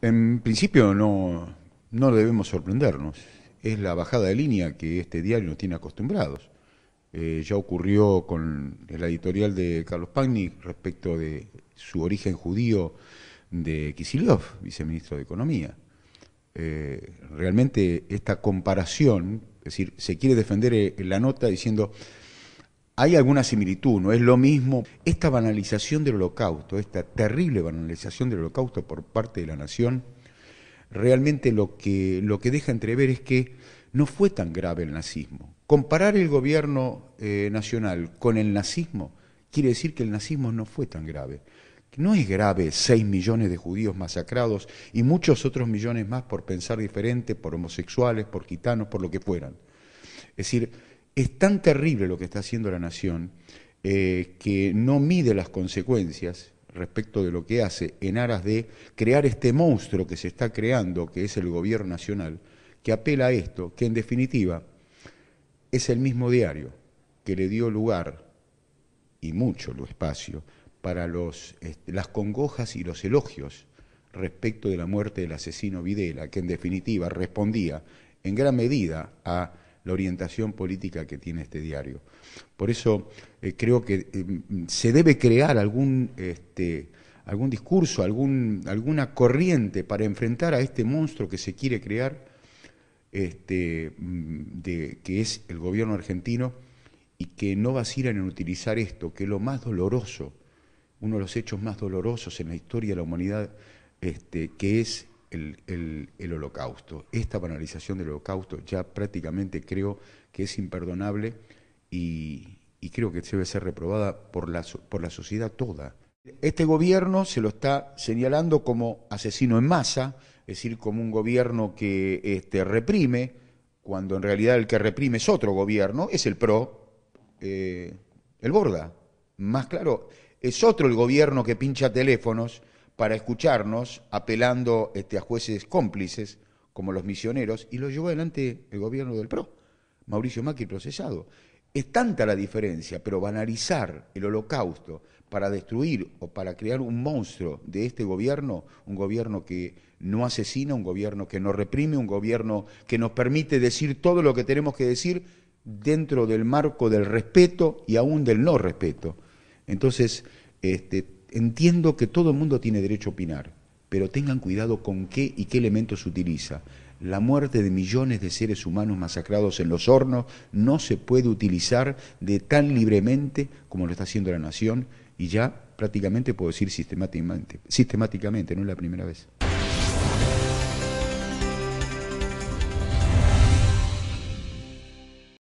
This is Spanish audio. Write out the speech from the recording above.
En principio no, no debemos sorprendernos. Es la bajada de línea que este diario nos tiene acostumbrados. Eh, ya ocurrió con la editorial de Carlos Pagni respecto de su origen judío de Kisilov, viceministro de Economía. Eh, realmente esta comparación, es decir, se quiere defender eh, la nota diciendo hay alguna similitud, no es lo mismo. Esta banalización del holocausto, esta terrible banalización del holocausto por parte de la nación, realmente lo que, lo que deja entrever es que no fue tan grave el nazismo. Comparar el gobierno eh, nacional con el nazismo quiere decir que el nazismo no fue tan grave. No es grave 6 millones de judíos masacrados y muchos otros millones más por pensar diferente, por homosexuales, por gitanos, por lo que fueran. Es decir, es tan terrible lo que está haciendo la nación eh, que no mide las consecuencias respecto de lo que hace en aras de crear este monstruo que se está creando, que es el gobierno nacional, que apela a esto, que en definitiva es el mismo diario que le dio lugar y mucho lo espacio para las congojas y los elogios respecto de la muerte del asesino Videla, que en definitiva respondía en gran medida a la orientación política que tiene este diario. Por eso eh, creo que eh, se debe crear algún, este, algún discurso, algún, alguna corriente para enfrentar a este monstruo que se quiere crear, este, mm, de, que es el gobierno argentino, y que no vacilan en utilizar esto, que es lo más doloroso, uno de los hechos más dolorosos en la historia de la humanidad, este, que es el, el, holocausto. Esta banalización del holocausto ya prácticamente creo que es imperdonable y, creo que debe ser reprobada por la, por la sociedad toda. Este gobierno se lo está señalando como asesino en masa, es decir, como un gobierno que este, reprime, cuando en realidad el que reprime es otro gobierno, es el PRO, eh, el Borda. Más claro, es otro el gobierno que pincha teléfonos, para escucharnos, apelando este, a jueces cómplices como los misioneros, y lo llevó adelante el gobierno del PRO, Mauricio Macri procesado. Es tanta la diferencia, pero banalizar el holocausto para destruir o para crear un monstruo de este gobierno, un gobierno que no asesina, un gobierno que no reprime, un gobierno que nos permite decir todo lo que tenemos que decir dentro del marco del respeto y aún del no respeto. Entonces, este, entiendo que todo el mundo tiene derecho a opinar, pero tengan cuidado con qué y qué elementos utiliza. La muerte de millones de seres humanos masacrados en los hornos no se puede utilizar de tan libremente como lo está haciendo la nación y ya prácticamente puedo decir sistemáticamente, sistemáticamente, no es la primera vez.